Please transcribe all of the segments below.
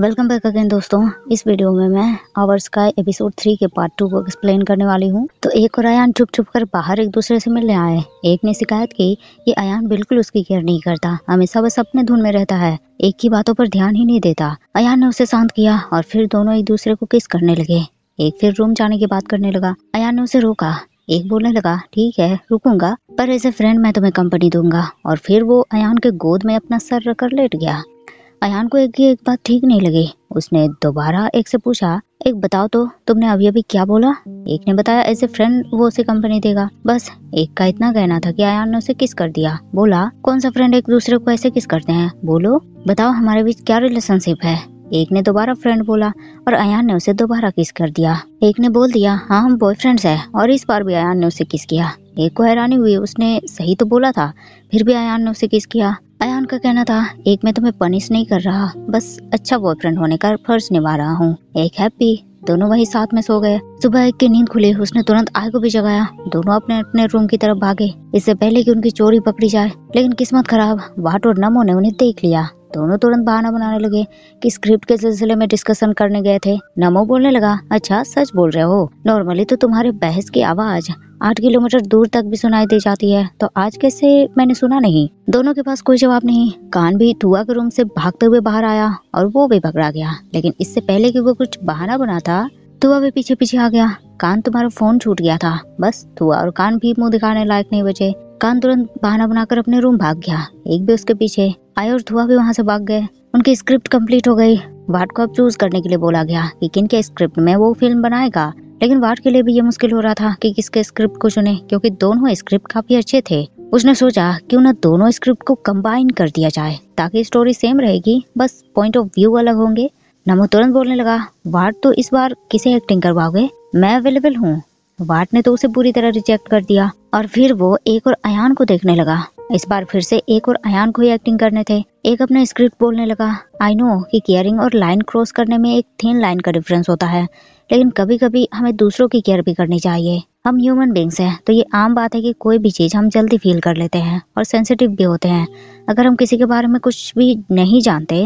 Welcome back again दोस्तों इस video में मैं आवर्स का एपिसोड थ्री के पार्ट टू को एक्सप्लेन करने वाली हूँ तो एक और अयान छुप छुप कर बाहर एक दूसरे से मिलने आए एक ने शिकायत की कि अयान बिल्कुल उसकी केयर नहीं करता हमेशा बस अपने धुन में रहता है एक की बातों पर ध्यान ही नहीं देता अयान ने उसे शांत किया और फिर दोनों एक दूसरे को किस करने लगे एक फिर रूम जाने की बात करने लगा अयान ने उसे रोका एक बोलने लगा ठीक है रुकूंगा पर एज ए फ्रेंड मैं तुम्हें कंपनी दूंगा और फिर वो अयान के गोद में अपना सर रखकर लेट गया अयान को एक एक बात ठीक नहीं लगी उसने दोबारा एक से पूछा एक बताओ तो तुमने अभी अभी क्या बोला एक ने बताया ऐसे फ्रेंड वो उसे कंपनी देगा बस एक का इतना कहना था कि अयान ने उसे किस कर दिया बोला कौन सा फ्रेंड एक दूसरे को ऐसे किस करते हैं बोलो बताओ हमारे बीच क्या रिलेशनशिप है एक ने दोबारा फ्रेंड बोला और अयान ने उसे दोबारा किस कर दिया एक ने बोल दिया हाँ हम बॉयफ्रेंड्स हैं और इस बार भी अयान ने उसे किस किया एक को हैरानी हुई उसने सही तो बोला था फिर भी अयान ने उसे किस किया अयान का कहना था एक मैं तुम्हें पनिश नहीं कर रहा बस अच्छा बॉयफ्रेंड होने का फर्ज निभा रहा हूँ एक हैप्पी दोनों वही साथ में सो गए सुबह एक की नींद खुली उसने तुरंत आय को भी जगाया दोनों अपने अपने रूम की तरफ भागे इससे पहले कि उनकी चोरी पकड़ी जाए लेकिन किस्मत खराब वाट और नमो ने उन्हें देख लिया दोनों तुरंत बहाना बनाने लगे कि स्क्रिप्ट के सिलसिले में डिस्कशन करने गए थे नमो बोलने लगा अच्छा सच बोल रहे हो नॉर्मली तो तुम्हारे बहस की आवाज आठ किलोमीटर दूर तक भी सुनाई दे जाती है तो आज कैसे मैंने सुना नहीं दोनों के पास कोई जवाब नहीं कान भी तुआ के रूम से भागते हुए बाहर आया और वो भी भगड़ा गया लेकिन इससे पहले कि वो कुछ बहाना बना था तुआ भी पीछे पीछे आ गया कान तुम्हारा फोन छूट गया था बस तुआ और कान भी मुंह दिखाने लायक नहीं बचे कान तुरंत बहाना बनाकर अपने रूम भाग गया एक भी उसके पीछे आया और धुआ भी वहां से भाग गए उनकी स्क्रिप्ट कंप्लीट हो गई वाट को अब चूज करने के लिए बोला गया कि किन के स्क्रिप्ट में वो फिल्म बनाएगा लेकिन वाट के लिए भी ये मुश्किल हो रहा था कि किसके स्क्रिप्ट को चुने क्योंकि दोनों स्क्रिप्ट काफी अच्छे थे उसने सोचा कि उन दोनों स्क्रिप्ट को कंबाइन कर दिया जाए ताकि स्टोरी सेम रहेगी बस पॉइंट ऑफ व्यू अलग होंगे नमो तुरंत बोलने लगा वाट तो इस बार किसे एक्टिंग करवाओगे मैं अवेलेबल हूँ वाट ने तो उसे पूरी तरह रिजेक्ट कर दिया और फिर वो एक और अयान को देखने लगा इस बार फिर से एक और अयान को ही एक्टिंग करने थे एक अपना स्क्रिप्ट बोलने लगा आई नो कि केयरिंग और लाइन क्रॉस करने में एक थिन लाइन का डिफरेंस होता है लेकिन कभी कभी हमें दूसरों की केयर भी करनी चाहिए हम ह्यूमन बींग्स हैं तो ये आम बात है कि कोई भी चीज़ हम जल्दी फील कर लेते हैं और सेंसिटिव भी होते हैं अगर हम किसी के बारे में कुछ भी नहीं जानते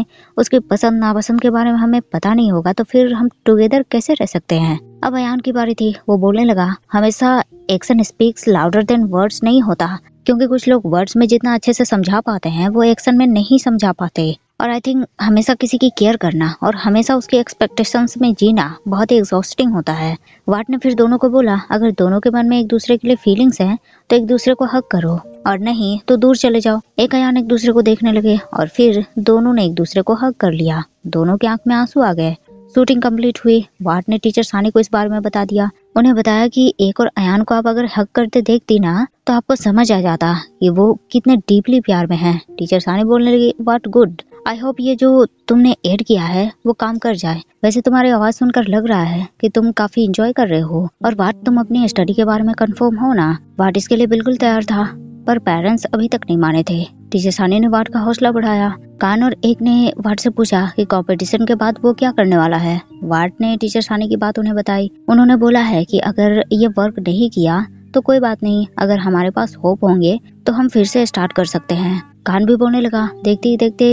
उसके पसंद नापसंद के बारे में हमें पता नहीं होगा तो फिर हम टुगेदर कैसे रह सकते हैं अब अयान की बारी थी वो बोलने लगा हमेशा action speaks louder than words नहीं होता क्योंकि कुछ लोग वर्ड्स में जितना अच्छे से समझा पाते हैं वो एक्शन में नहीं समझा पाते और आई थिंक हमेशा किसी की केयर करना और हमेशा उसकी एक्सपेक्टेशंस में जीना बहुत ही एग्जॉस्टिंग होता है वाट ने फिर दोनों को बोला अगर दोनों के मन में एक दूसरे के लिए फीलिंग्स हैं तो एक दूसरे को हक करो और नहीं तो दूर चले जाओ एक अयान एक दूसरे को देखने लगे और फिर दोनों ने एक दूसरे को हक कर लिया दोनों की आंख में आंसू आ गए शूटिंग कंप्लीट हुई वाट ने टीचर सानी को इस बारे में बता दिया उन्हें बताया कि एक और अयान को आप अगर हक करते देखती ना तो आपको समझ आ जाता कि वो कितने डीपली प्यार में हैं टीचर सानी बोलने लगी वाट गुड आई होप ये जो तुमने ऐड किया है वो काम कर जाए वैसे तुम्हारी आवाज़ सुनकर लग रहा है कि तुम काफ़ी इंजॉय कर रहे हो और वाट तुम अपनी स्टडी के बारे में कंफर्म हो ना वाट इसके लिए बिल्कुल तैयार था पर पेरेंट्स अभी तक नहीं माने थे टीचर सानी ने वाट का हौसला बढ़ाया कान और एक ने वाट से पूछा कि कंपटीशन के बाद वो क्या करने वाला है वाट ने टीचर सानी की बात उन्हें बताई उन्होंने बोला है कि अगर ये वर्क नहीं किया तो कोई बात नहीं अगर हमारे पास होप होंगे तो हम फिर से स्टार्ट कर सकते हैं कान भी बोलने लगा देखते ही देखते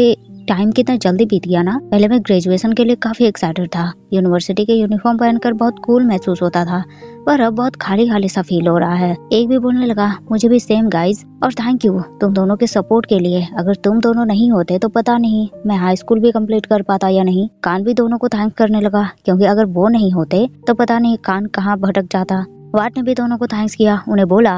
टाइम कितना जल्दी बीत गया ना पहले मैं ग्रेजुएशन के लिए काफी एक्साइटेड था यूनिवर्सिटी के यूनिफॉर्म पहनकर बहुत कूल महसूस होता था पर अब बहुत खाली खाली सा फील हो रहा है एक भी बोलने लगा मुझे भी सेम गाइज और थैंक यू तुम दोनों के सपोर्ट के लिए अगर तुम दोनों नहीं होते तो पता नहीं मैं हाई स्कूल भी कंप्लीट कर पाता या नहीं कान भी दोनों को थैंक करने लगा क्योंकि अगर वो नहीं होते तो पता नहीं कान कहाँ भटक जाता वाट ने भी दोनों को थैंक्स किया उन्हें बोला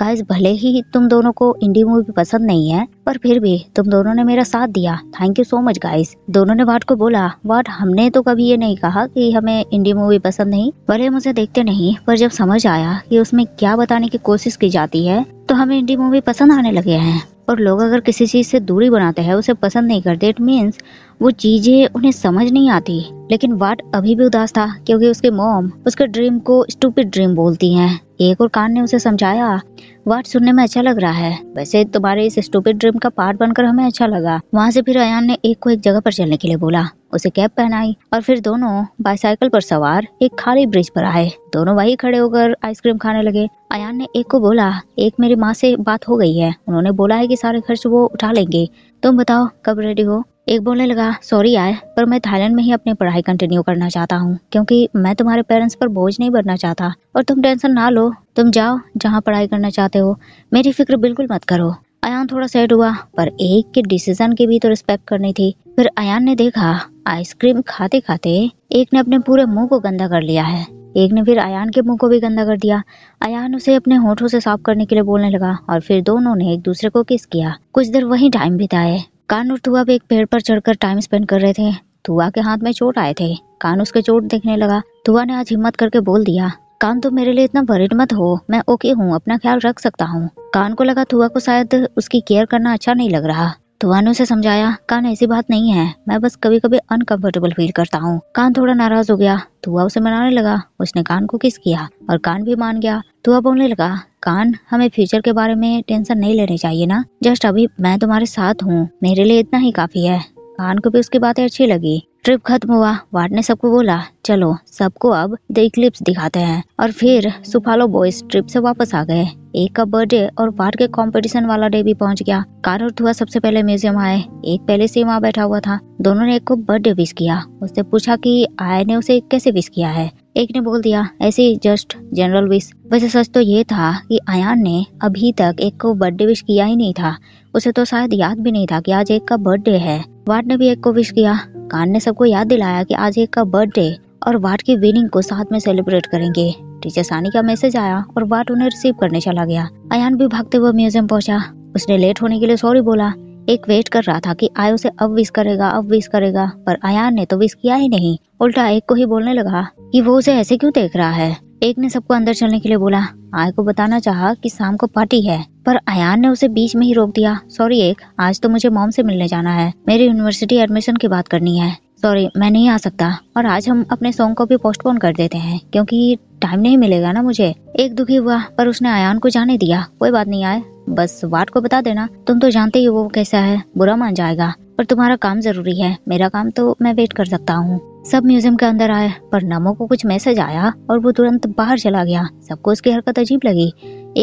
गाइस भले ही तुम दोनों को इंडी मूवी पसंद नहीं है पर फिर भी तुम दोनों ने मेरा साथ दिया thank you so much guys दोनों ने वाट को बोला वाट हमने तो कभी ये नहीं कहा कि हमें इंडी मूवी पसंद नहीं भले मुझे देखते नहीं पर जब समझ आया कि उसमें क्या बताने की कोशिश की जाती है तो हमें इंडी मूवी पसंद आने लगे है और लोग अगर किसी चीज से दूरी बनाते हैं उसे पसंद नहीं करते इट मीन्स वो चीजें उन्हें समझ नहीं आती लेकिन वाट अभी भी उदास था क्योंकि उसके मोम उसके ड्रीम को स्टूपिड ड्रीम बोलती हैं। एक और कान ने उसे समझाया वाट सुनने में अच्छा लग रहा है वैसे तुम्हारे इस स्टूपिड ड्रीम का पार्ट बनकर हमें अच्छा लगा वहाँ से फिर अयान ने एक को एक जगह पर चलने के लिए बोला उसे कैब पहनाई और फिर दोनों बाईसाइकिल पर सवार एक खाली ब्रिज पर आए दोनों वही खड़े होकर आइसक्रीम खाने लगे अयान ने एक को बोला एक मेरी माँ से बात हो गई है उन्होंने बोला है कि सारे खर्च वो उठा लेंगे तुम बताओ कब रेडी हो एक बोलने लगा सॉरी यार पर मैं थाईलैंड में ही अपनी पढ़ाई कंटिन्यू करना चाहता हूँ क्योंकि मैं तुम्हारे पेरेंट्स पर बोझ नहीं बनना चाहता और तुम टेंशन ना लो तुम जाओ जहाँ पढ़ाई करना चाहते हो मेरी फिक्र बिल्कुल मत करो अयान थोड़ा सेट हुआ पर एक के डिसीजन की भी तो रिस्पेक्ट करनी थी फिर अयान ने देखा आइसक्रीम खाते खाते एक ने अपने पूरे मुंह को गंदा कर लिया है एक ने फिर अयान के मुंह को भी गंदा कर दिया अयान उसे अपने होठों से साफ करने के लिए बोलने लगा और फिर दोनों ने एक दूसरे को किस किया कुछ देर वही टाइम बिताए कान और तुआ भी एक पेड़ पर चढ़कर टाइम स्पेंड कर रहे थे तुआ के हाथ में चोट आए थे कान उसके चोट देखने लगा तुआ ने आज हिम्मत करके बोल दिया कान तुम तो मेरे लिए इतना वरिड मत हो मैं ओके हूँ अपना ख्याल रख सकता हूँ कान को लगा तुआ को शायद उसकी केयर करना अच्छा नहीं लग रहा तो से समझाया कान ऐसी बात नहीं है मैं बस कभी कभी अनकंफर्टेबल फील करता हूँ कान थोड़ा नाराज हो गया तुआ उसे मनाने लगा उसने कान को किस किया और कान भी मान गया तुआ बोलने लगा कान हमें फ्यूचर के बारे में टेंशन नहीं लेनी चाहिए ना जस्ट अभी मैं तुम्हारे साथ हूँ मेरे लिए इतना ही काफी है कान को भी उसकी बातें अच्छी लगी ट्रिप खत्म हुआ वार्ड ने सबको बोला चलो सबको अब द इक्लिप्स दिखाते हैं और फिर सुफालो बॉयज ट्रिप से वापस आ गए एक का बर्थडे और वार्ड के कंपटीशन वाला डे भी पहुंच गया कार और धुआ सबसे पहले म्यूजियम आए एक पहले से वहाँ बैठा हुआ था दोनों ने एक को बर्थडे विश किया उससे पूछा कि आय ने उसे कैसे विश किया है एक ने बोल दिया ऐसे जस्ट जनरल विश वैसे सच तो ये था कि आयान ने अभी तक एक को बर्थडे विश किया ही नहीं था उसे तो शायद याद भी नहीं था कि आज एक का बर्थडे है वार्ड ने भी एक को विश किया कान ने सबको याद दिलाया कि आज एक का बर्थडे और वार्ड की विनिंग को साथ में सेलिब्रेट करेंगे टीचर सानी का मैसेज आया और बाट उन्हें रिसीव करने चला गया अयान भी भागते हुए म्यूजियम पहुंचा उसने लेट होने के लिए सॉरी बोला एक वेट कर रहा था कि आयो से अब विश करेगा अब विश करेगा पर अयान ने तो विश किया ही नहीं उल्टा एक को ही बोलने लगा कि वो उसे ऐसे क्यों देख रहा है एक ने सबको अंदर चलने के लिए बोला आय को बताना चाहा कि शाम को पार्टी है पर अयान ने उसे बीच में ही रोक दिया सॉरी एक आज तो मुझे मॉम से मिलने जाना है मेरी यूनिवर्सिटी एडमिशन की बात करनी है सॉरी मैं नहीं आ सकता और आज हम अपने सॉन्ग को भी पोस्टपोन कर देते हैं क्योंकि टाइम नहीं मिलेगा ना मुझे एक दुखी हुआ पर उसने आयान को जाने दिया कोई बात नहीं आए बस वार्ड को बता देना तुम तो जानते ही वो कैसा है बुरा मान जाएगा पर तुम्हारा काम जरूरी है मेरा काम तो मैं वेट कर सकता हूँ सब म्यूजियम के अंदर आए पर नमो को कुछ मैसेज आया और वो तुरंत बाहर चला गया सबको उसकी हरकत अजीब लगी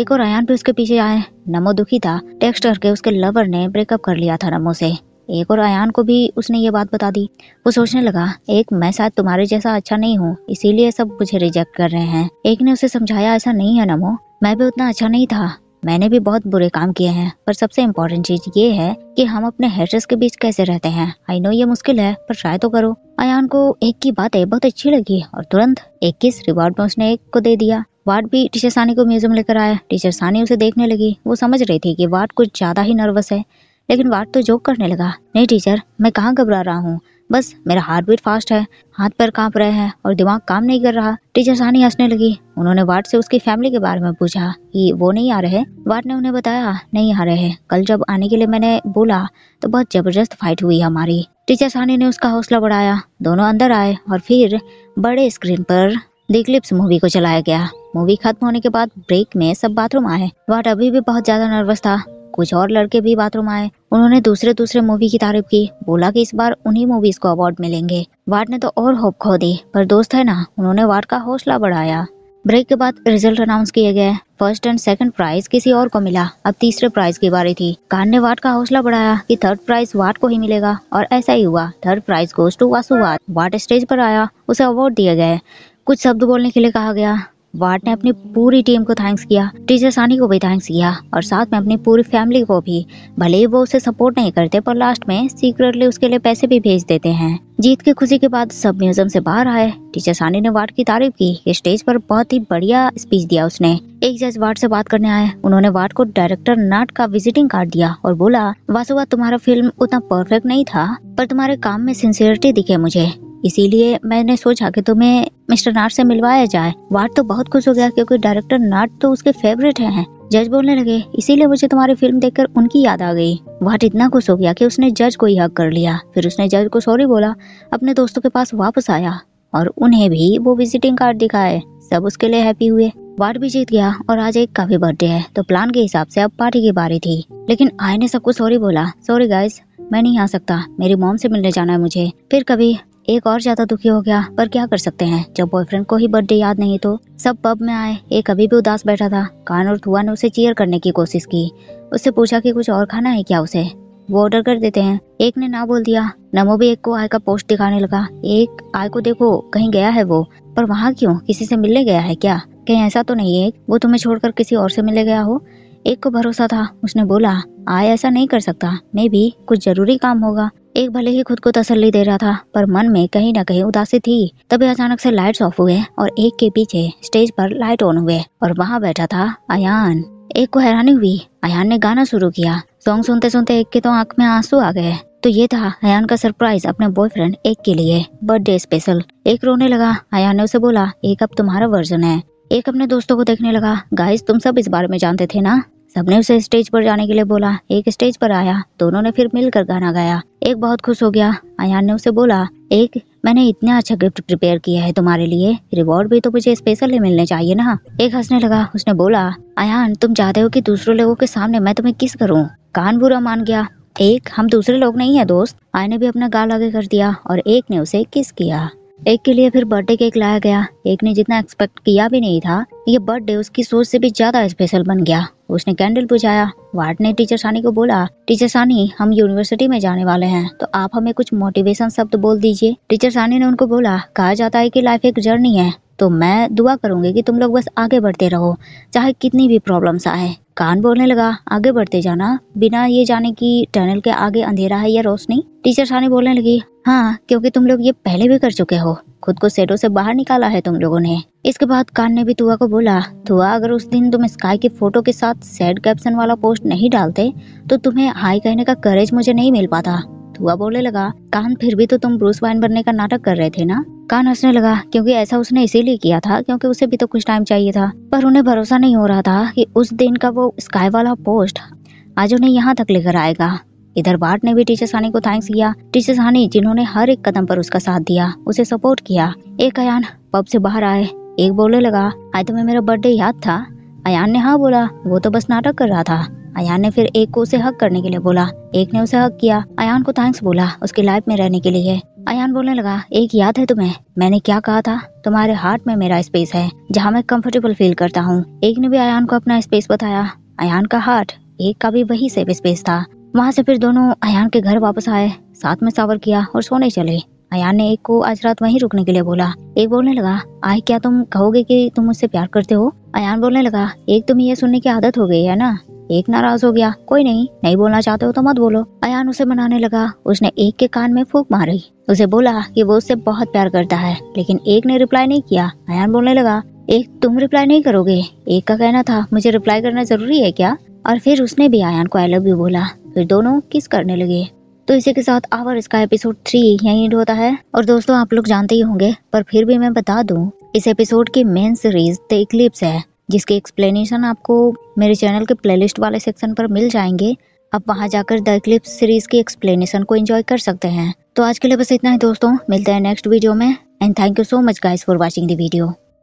एक और आयान भी उसके पीछे आए नमो दुखी था टेक्स्ट करके उसके लवर ने ब्रेकअप कर लिया था नमो से एक और अयान को भी उसने ये बात बता दी वो सोचने लगा एक मैं शायद तुम्हारे जैसा अच्छा नहीं हूँ इसीलिए सब मुझे रिजेक्ट कर रहे हैं एक ने उसे समझाया ऐसा नहीं है नमो मैं भी उतना अच्छा नहीं था मैंने भी बहुत बुरे काम किए हैं पर सबसे इम्पोर्टेंट चीज ये है कि हम अपने हेटर्स के बीच कैसे रहते हैं आई नो ये मुश्किल है पर ट्राई तो करो अयान को एक की बातें बहुत अच्छी लगी और तुरंत एक किस रिवॉर्ड में उसने एक को दे दिया वार्ड भी टीचर सानी को म्यूजियम लेकर आया टीचर सानी उसे देखने लगी वो समझ रही थी कि वार्ड कुछ ज्यादा ही नर्वस है लेकिन वार्ड तो जोक करने लगा नहीं टीचर मैं कहाँ घबरा रहा हूँ बस मेरा हार्ट बीट फास्ट है हाथ पैर कांप रहे हैं और दिमाग काम नहीं कर रहा टीचर सानी हंसने लगी उन्होंने वार्ड से उसकी फैमिली के बारे में पूछा कि वो नहीं आ रहे वार्ड ने उन्हें बताया नहीं आ रहे कल जब आने के लिए मैंने बोला तो बहुत जबरदस्त फाइट हुई हमारी टीचर सानी ने उसका हौसला बढ़ाया दोनों अंदर आए और फिर बड़े स्क्रीन पर दिक्लिप्स मूवी को चलाया गया मूवी खत्म होने के बाद ब्रेक में सब बाथरूम आए वाट अभी भी बहुत ज्यादा नर्वस था कुछ और लड़के भी बाथरूम आए उन्होंने दूसरे दूसरे मूवी की तारीफ की बोला कि इस बार उन्हीं मूवीज को अवार्ड मिलेंगे वार्ड ने तो और होप खो दी पर दोस्त है ना उन्होंने वार्ड का हौसला बढ़ाया ब्रेक के बाद रिजल्ट अनाउंस किए गए फर्स्ट एंड सेकंड प्राइज किसी और को मिला अब तीसरे प्राइज की बारी थी कान ने वाट का हौसला बढ़ाया कि थर्ड प्राइज वाट को ही मिलेगा और ऐसा ही हुआ third prize goes to Vasu what stage पर आया उसे अवार्ड दिया गया कुछ शब्द बोलने के लिए कहा गया वार्ड ने अपनी पूरी टीम को थैंक्स किया टीचर सानी को भी थैंक्स किया और साथ में अपनी पूरी फैमिली को भी भले ही वो उसे सपोर्ट नहीं करते पर लास्ट में सीक्रेटली उसके लिए पैसे भी भेज देते हैं जीत की खुशी के बाद सब म्यूजियम से बाहर आए टीचर सानी ने वार्ड की तारीफ की स्टेज पर बहुत ही बढ़िया स्पीच दिया उसने एक जज वार्ड से बात करने आए उन्होंने वार्ड को डायरेक्टर नाट का विजिटिंग कार्ड दिया और बोला वासुवा तुम्हारा फिल्म उतना परफेक्ट नहीं था पर तुम्हारे काम में सिंसियरिटी दिखे मुझे इसीलिए मैंने सोचा कि तुम्हें मिस्टर नाट से मिलवाया जाए वार्ड तो बहुत खुश हो गया क्योंकि डायरेक्टर नाट तो उसके फेवरेट हैं जज बोलने लगे इसीलिए मुझे तुम्हारी फिल्म देखकर उनकी याद आ गई वार्ड इतना खुश हो गया कि उसने जज को ही हक कर लिया फिर उसने जज को सॉरी बोला अपने दोस्तों के पास वापस आया और उन्हें भी वो विजिटिंग कार्ड दिखाए सब उसके लिए हैप्पी हुए वार्ड भी जीत गया और आज एक का भी बर्थडे है तो प्लान के हिसाब से अब पार्टी की बारी थी लेकिन आय ने सबको सॉरी बोला सॉरी गाइस मैं नहीं आ सकता मेरी मॉम से मिलने जाना है मुझे फिर कभी एक और ज्यादा दुखी हो गया पर क्या कर सकते हैं जब बॉयफ्रेंड को ही बर्थडे याद नहीं तो सब पब में आए एक अभी भी उदास बैठा था कान और थुआ ने उसे चीयर करने की कोशिश की उससे पूछा कि कुछ और खाना है क्या उसे वो ऑर्डर कर देते हैं एक ने ना बोल दिया नमो भी एक को आय का पोस्ट दिखाने लगा एक आय को देखो कहीं गया है वो पर वहाँ क्यों किसी से मिलने गया है क्या कहीं ऐसा तो नहीं है वो तुम्हें छोड़कर किसी और से मिलने गया हो एक को भरोसा था उसने बोला आय ऐसा नहीं कर सकता मैं भी कुछ जरूरी काम होगा एक भले ही खुद को तसल्ली दे रहा था पर मन में कहीं ना कहीं उदासी थी तभी अचानक से लाइट्स ऑफ हुए और एक के पीछे स्टेज पर लाइट ऑन हुए और वहाँ बैठा था अयान एक को हैरानी हुई अयान ने गाना शुरू किया सॉन्ग सुनते सुनते एक के तो आंख में आंसू आ गए तो ये था अयान का सरप्राइज अपने बॉयफ्रेंड एक के लिए बर्थडे स्पेशल एक रोने लगा अयान ने उसे बोला एक अब तुम्हारा वर्जन है एक अपने दोस्तों को देखने लगा गाइस तुम सब इस बारे में जानते थे ना सबने उसे स्टेज पर जाने के लिए बोला एक स्टेज पर आया दोनों ने फिर मिलकर गाना गाया एक बहुत खुश हो गया अयान ने उसे बोला एक मैंने इतना अच्छा गिफ्ट प्रिपेयर किया है तुम्हारे लिए रिवॉर्ड भी तो मुझे स्पेशल ही मिलने चाहिए ना एक हंसने लगा उसने बोला अयान तुम चाहते हो कि दूसरे लोगों के सामने मैं तुम्हें किस करूँ कान बुरा मान गया एक हम दूसरे लोग नहीं है दोस्त आय ने भी अपना गाल आगे कर दिया और एक ने उसे किस किया एक के लिए फिर बर्थडे केक लाया गया एक ने जितना एक्सपेक्ट किया भी नहीं था ये बर्थडे उसकी सोच से भी ज्यादा स्पेशल बन गया उसने कैंडल बुझाया वार्ड ने टीचर सानी को बोला टीचर सानी हम यूनिवर्सिटी में जाने वाले हैं तो आप हमें कुछ मोटिवेशन शब्द बोल दीजिए टीचर सानी ने उनको बोला कहा जाता है की लाइफ एक जर्नी है तो मैं दुआ करूंगी कि तुम लोग बस आगे बढ़ते रहो चाहे कितनी भी प्रॉब्लम्स आए कान बोलने लगा आगे बढ़ते जाना बिना ये जाने कि टनल के आगे अंधेरा है या रोशनी टीचर सानी बोलने लगी हाँ क्योंकि तुम लोग ये पहले भी कर चुके हो खुद को सेडो से बाहर निकाला है तुम लोगों ने इसके बाद कान ने भी तुआ को बोला तुआ अगर उस दिन तुम स्काई की फोटो के साथ सैड कैप्शन वाला पोस्ट नहीं डालते तो तुम्हें हाई कहने का करेज मुझे नहीं मिल पाता धुआ बोलने लगा कान फिर भी तो तुम ब्रूस वाइन बनने का नाटक कर रहे थे ना कान हंसने लगा क्योंकि ऐसा उसने इसीलिए किया था क्योंकि उसे भी तो कुछ टाइम चाहिए था पर उन्हें भरोसा नहीं हो रहा था कि उस दिन का वो स्काई वाला पोस्ट आज उन्हें यहाँ तक लेकर आएगा इधर बाट ने भी टीचर सानी को थैंक्स किया टीचर सानी जिन्होंने हर एक कदम पर उसका साथ दिया उसे सपोर्ट किया एक अयान पब से बाहर आए एक बोलने लगा आज तुम्हें मेरा बर्थडे याद था अयान ने हाँ बोला वो तो बस नाटक कर रहा था अयान ने फिर एक को उसे हक करने के लिए बोला एक ने उसे हक किया अयान को थैंक्स बोला उसके लाइफ में रहने के लिए अयान बोलने लगा एक याद है तुम्हें मैंने क्या कहा था तुम्हारे हार्ट में मेरा स्पेस है जहाँ मैं कंफर्टेबल फील करता हूँ एक ने भी अयान को अपना स्पेस बताया अयान का हार्ट एक का भी वही सेफ स्पेस था वहाँ से फिर दोनों अयान के घर वापस आए साथ में सावर किया और सोने चले अयान ने एक को आज रात वहीं रुकने के लिए बोला एक बोलने लगा आए क्या तुम कहोगे कि तुम मुझसे प्यार करते हो अयान बोलने लगा एक तुम्हें यह सुनने की आदत हो गई है ना एक नाराज हो गया कोई नहीं नहीं बोलना चाहते हो तो मत बोलो अयान उसे मनाने लगा उसने एक के कान में फूक मारी उसे बोला कि वो उससे बहुत प्यार करता है लेकिन एक ने रिप्लाई नहीं किया अयान बोलने लगा एक तुम रिप्लाई नहीं करोगे एक का कहना था मुझे रिप्लाई करना जरूरी है क्या और फिर उसने भी आयान को आई लव यू बोला फिर दोनों किस करने लगे तो इसी के साथ आवर इसका एपिसोड थ्री यही होता है और दोस्तों आप लोग जानते ही होंगे पर फिर भी मैं बता दूं इस एपिसोड की मेन सीरीज द इक्लिप्स है जिसके एक्सप्लेनेशन आपको मेरे चैनल के प्लेलिस्ट वाले सेक्शन पर मिल जाएंगे आप वहां जाकर द क्लिप सीरीज के एक्सप्लेनेशन को एंजॉय कर सकते हैं तो आज के लिए बस इतना ही दोस्तों मिलते हैं नेक्स्ट वीडियो में and thank you so much guys for watching the video